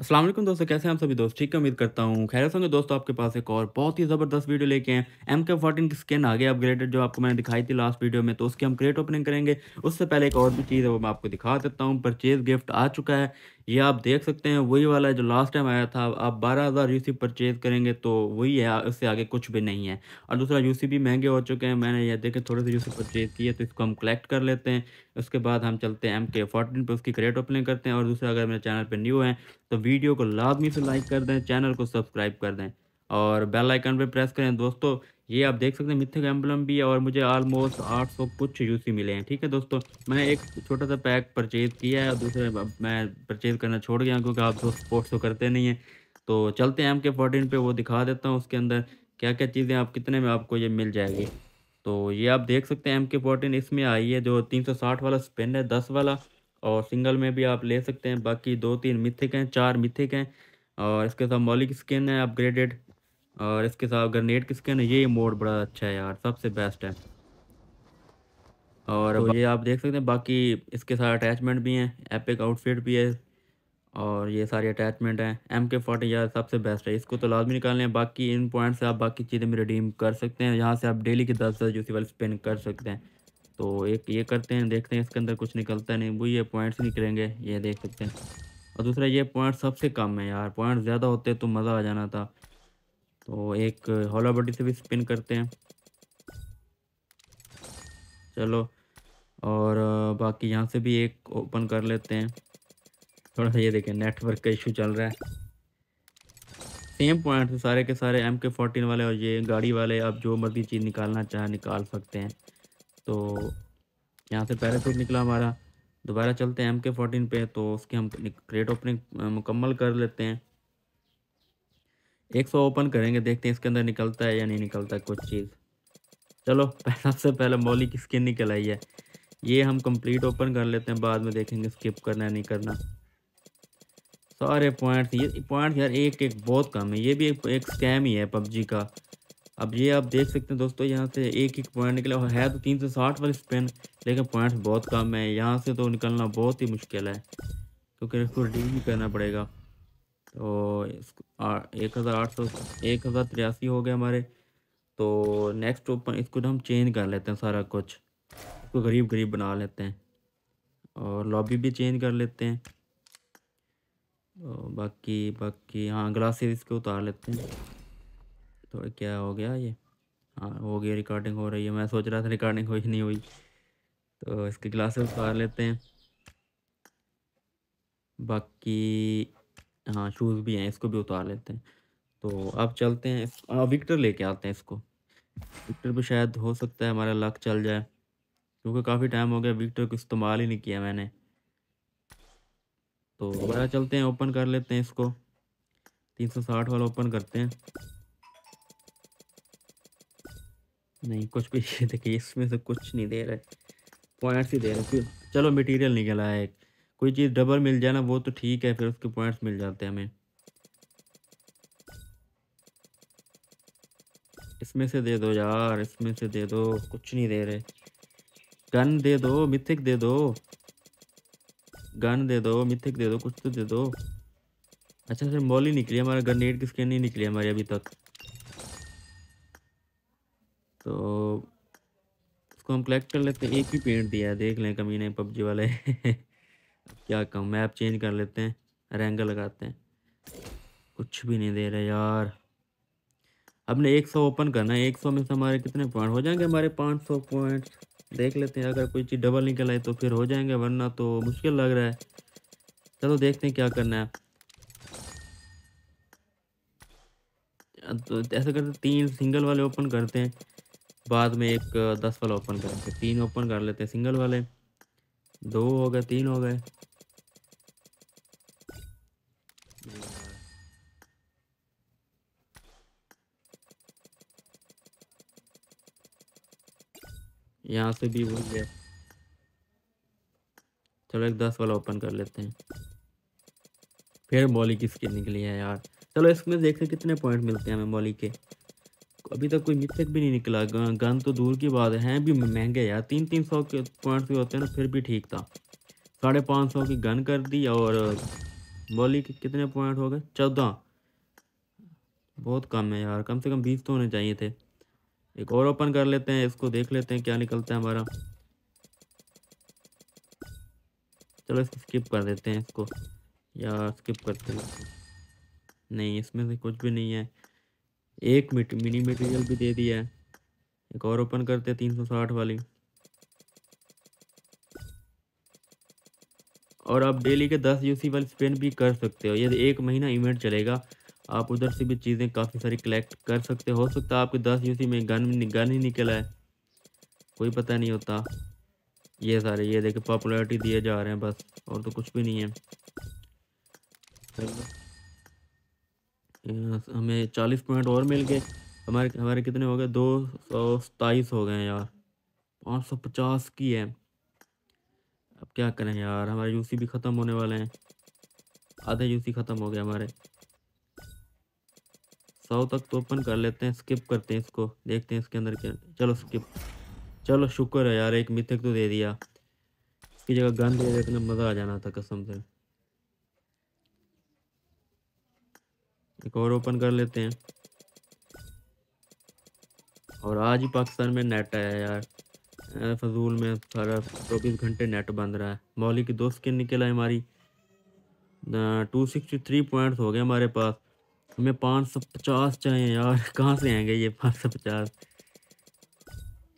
असलम दोस्तों कैसे हैं आप सभी दोस्त ठीक उम्मीद करता हूँ खैर होंगे दोस्तों आपके पास एक और बहुत ही ज़बरदस्त वीडियो लेके हैं एम के फोर्टीन की स्किन आ गया अपग्रेडेड जो आपको मैंने दिखाई थी लास्ट वीडियो में तो उसकी हम क्रेट ओपनिंग करेंगे उससे पहले एक और भी चीज़ है वो मैं आपको दिखा देता हूँ परचेज गिफ्ट आ चुका है ये आप देख सकते हैं वही वाला जो लास्ट टाइम आया था आप बारह हज़ार यू परचेज़ करेंगे तो वही है उससे आगे कुछ भी नहीं है और दूसरा यू भी महंगे हो चुके हैं मैंने ये देखे थोड़े से यू परचेज़ किए तो इसको हम कलेक्ट कर लेते हैं उसके बाद हम चलते हैं एम के पर उसकी क्रेट ओपनिंग करते हैं और दूसरा अगर मेरे चैनल पर न्यू है तो वीडियो को लाजमी से लाइक कर दें चैनल को सब्सक्राइब कर दें और बेल आइकन पर प्रेस करें दोस्तों ये आप देख सकते हैं का एम्बलम भी है और मुझे आलमोस्ट सौ कुछ यूसी मिले हैं ठीक है दोस्तों मैंने एक छोटा सा पैक परचेज़ किया है और दूसरे मैं परचेज़ करना छोड़ गया क्योंकि आप दोस्त स्पोर्ट्स तो करते नहीं हैं तो चलते हैं एम के फोर्टीन पर वो दिखा देता हूँ उसके अंदर क्या क्या चीज़ें आप कितने में आपको ये मिल जाएगी तो ये आप देख सकते हैं एम के फोर्टीन इसमें आई है जो तीन सौ साठ वाला स्पिन है दस वाला और सिंगल में भी आप ले सकते हैं बाकी दो तीन मिथिक हैं चार मिथिक हैं और इसके साथ मौलिक स्किन है अपग्रेडेड और इसके साथ ग्रेनेड की स्किन है ये मोड बड़ा अच्छा है यार सबसे बेस्ट है और तो ये आप देख सकते हैं बाकी इसके साथ अटैचमेंट भी हैं एपिक आउटफिट भी है और ये सारे अटैचमेंट हैं एम के फोर्टी यार सबसे बेस्ट है इसको तो लाजमी निकाल लें बाकी इन पॉइंट से आप बाकी चीज़ें भी रिडीम कर सकते हैं यहाँ से आप डेली के दस दस सी वाले स्पिन कर सकते हैं तो एक ये करते हैं देखते हैं इसके अंदर कुछ निकलता नहीं वो ये पॉइंट्स निकलेंगे ये देख सकते हैं और दूसरा ये पॉइंट सबसे कम है यार पॉइंट ज़्यादा होते तो मज़ा आ जाना था तो एक हॉला बड्डी से भी स्पिन करते हैं चलो और बाकी यहाँ से भी एक ओपन कर लेते हैं थोड़ा सा ये देखें नेटवर्क का इशू चल रहा है सेम पॉइंट सारे के सारे एम के फोर्टीन वाले और ये गाड़ी वाले आप जो मर्जी चीज़ निकालना चाहे निकाल सकते हैं तो यहाँ से पैराशूट निकला हमारा दोबारा चलते हैं एम के फोर्टीन पे तो उसके हम क्रेट ओपनिंग मुकम्मल कर लेते हैं एक सौ ओपन करेंगे देखते हैं इसके अंदर निकलता है या नहीं निकलता कुछ चीज़ चलो सबसे पहले मौली की स्किन निकल आई है ये हम कंप्लीट ओपन कर लेते हैं बाद में देखेंगे स्किप करना है नहीं करना सारे पॉइंट्स ये पॉइंट्स यार एक एक बहुत कम है ये भी एक, एक स्कैम ही है पबजी का अब ये आप देख सकते हैं दोस्तों यहाँ से एक एक पॉइंट निकला और है तो तीन सौ साठ वाली स्पिन लेकिन पॉइंट्स बहुत कम है यहाँ से तो निकलना बहुत ही मुश्किल है क्योंकि इसको रिडीम भी करना पड़ेगा तो एक हज़ार आठ सौ एक हज़ार तिरासी हो गए हमारे तो नेक्स्ट ओपन इसको हम चेंज कर लेते हैं सारा कुछ इसको गरीब गरीब बना लेते हैं और लॉबी भी चेंज कर लेते हैं तो बाकी बाकी हाँ ग्लासेस इसको उतार लेते हैं तो क्या हो गया ये हाँ हो गया रिकॉर्डिंग हो रही है मैं सोच रहा था रिकॉर्डिंग हुई नहीं हुई तो इसकी क्लासेस उतार लेते हैं बाकी हाँ शूज़ भी हैं इसको भी उतार लेते हैं तो अब चलते हैं आ, विक्टर लेके आते हैं इसको विक्टर भी शायद हो सकता है हमारा लक चल जाए क्योंकि काफ़ी टाइम हो गया विक्टर को इस्तेमाल ही नहीं किया मैंने तो बड़ा चलते हैं ओपन कर लेते हैं इसको 360 वाला ओपन करते हैं नहीं कुछ भी देखिए इसमें से कुछ नहीं दे रहे पॉइंट्स ही दे रहे फिर चलो मटेरियल निकला है कोई चीज़ डबल मिल जाए ना वो तो ठीक है फिर उसके पॉइंट्स मिल जाते हैं हमें इसमें से दे दो यार इसमें से दे दो कुछ नहीं दे रहे गन दे दो मिथिक दे दो गन दे दो मिथिक दे दो कुछ तो दे दो अच्छा सर मॉल ही निकली हमारा ग्रनेड की स्किन नहीं निकली हमारी अभी तक तो उसको हम कलेक्ट कर लेते हैं एक ही पेंट दिया है देख लें कमी नहीं पबजी वाले क्या कहूँ मैप चेंज कर लेते हैं रैंग लगाते हैं कुछ भी नहीं दे रहे यार हमने 100 ओपन करना है 100 में से हमारे कितने पॉइंट हो जाएंगे हमारे 500 पॉइंट देख लेते हैं अगर कोई चीज़ डबल निकल आई तो फिर हो जाएंगे वरना तो मुश्किल लग रहा है चलो देखते हैं क्या करना है तो ऐसा करते तीन सिंगल वाले ओपन करते हैं बाद में एक दस वाला ओपन करेंगे तीन ओपन कर लेते हैं सिंगल वाले दो हो गए तीन हो गए यहाँ से भी भूल गए चलो एक दस वाला ओपन कर लेते हैं फिर बॉली की स्किन निकली है यार चलो इसमें देखते कितने पॉइंट मिलते हैं हमें बॉली के अभी तक कोई मिथक भी नहीं निकला गन तो दूर की बात है भी महंगे यार तीन तीन सौ के पॉइंट्स भी होते हैं ना फिर भी ठीक था साढ़े पाँच सौ की गन कर दी और बॉली के कितने पॉइंट हो गए चौदह बहुत कम है यार कम से कम बीस तो होने चाहिए थे एक और ओपन कर लेते हैं इसको देख लेते हैं क्या निकलता है हमारा चलो इसको स्किप कर देते हैं इसको यार स्किप करते हैं नहीं इसमें से कुछ भी नहीं है एक मिट मिनी मटेरियल भी दे दिया है एक और ओपन करते हैं तीन सौ साठ वाली और आप डेली के दस यूसी वाली स्पेन भी कर सकते हो ये तो एक महीना इवेंट चलेगा आप उधर से भी चीज़ें काफ़ी सारी कलेक्ट कर सकते हो सकता है आपके दस यूसी में गन गन ही निकला है कोई पता नहीं होता ये सारे ये देखे पॉपुलरिटी दिए जा रहे हैं बस और तो कुछ भी नहीं है हमें चालीस पॉइंट और मिल गए हमारे हमारे कितने हो गए दो सौ सताईस हो गए हैं यार पाँच सौ पचास की है अब क्या करें यार हमारे यूसी भी ख़त्म होने वाले हैं आधे यूसी ख़त्म हो गए हमारे सौ तक तो ओपन कर लेते हैं स्किप करते हैं इसको देखते हैं इसके अंदर क्या चलो स्किप चलो शुक्र है यार एक मिथक तो दे दिया इसकी जगह गन दे देते तो मज़ा आ जाना था कसम से एक और ओपन कर लेते हैं और आज ही पाकिस्तान में नेट आया यार फजूल में सारा चौबीस घंटे नेट बंद रहा है मौली की दो स्किन निकल आई हमारी टू सिक्सटी थ्री पॉइंट्स हो गए हमारे पास हमें पाँच सौ पचास चाहिए यार कहाँ से आएंगे ये पाँच सौ पचास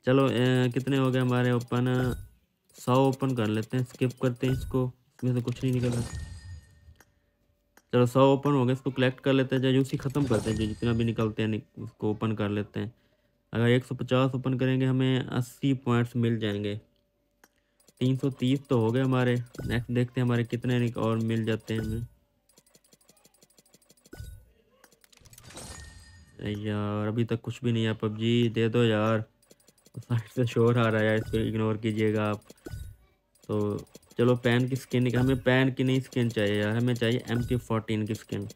चलो ए, कितने हो गए हमारे ओपन सौ ओपन कर लेते हैं स्किप करते हैं इसको इसमें से कुछ नहीं निकल रहा चलो सौ ओपन हो गए इसको कलेक्ट कर लेते हैं चाहे उसी ख़त्म करते हैं जो जितना भी निकलते हैं उसको ओपन कर लेते हैं अगर एक सौ पचास ओपन करेंगे हमें अस्सी पॉइंट्स मिल जाएंगे तीन सौ तीस तो हो गए हमारे नेक्स्ट देखते हैं हमारे कितने और मिल जाते हैं हमें यार अभी तक कुछ भी नहीं है पबजी दे दो यार साइड से शोर आ रहा है इसको इग्नोर कीजिएगा आप तो चलो पैन की स्किन निकाल हमें पैन की नहीं स्किन चाहिए यार हमें चाहिए एम की फोर्टीन की स्किन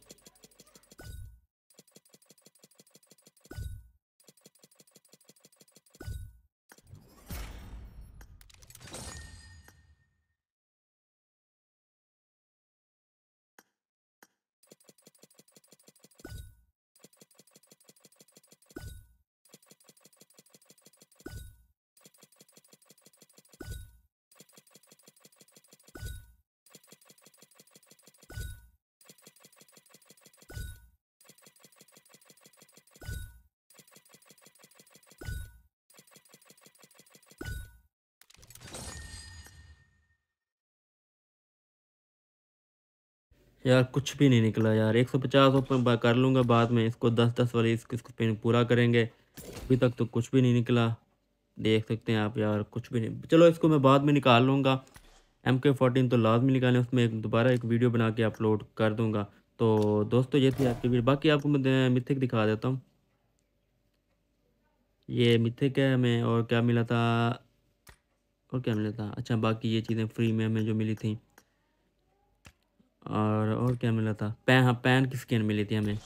यार कुछ भी नहीं निकला यार 150 ओपन कर लूँगा बाद में इसको 10 10 वाली इसको इसको पिन पूरा करेंगे अभी तक तो कुछ भी नहीं निकला देख सकते हैं आप यार कुछ भी नहीं चलो इसको मैं बाद में निकाल लूँगा एम के फोर्टीन तो लाजमी निकालें उसमें एक दोबारा एक वीडियो बना के अपलोड कर दूँगा तो दोस्तों ये थी आपकी वीडियो बाकी आपको मैं मिथिक दिखा देता हूँ ये मिथिक है हमें और क्या मिला था और क्या मिला था अच्छा बाकी ये चीज़ें फ्री में हमें जो मिली थी और और क्या मिला था पैन हाँ पैन की स्किन मिली थी हमें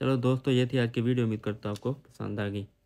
चलो दोस्तों ये थी आज की वीडियो उम्मीद करता हूँ आपको पसंद आ गई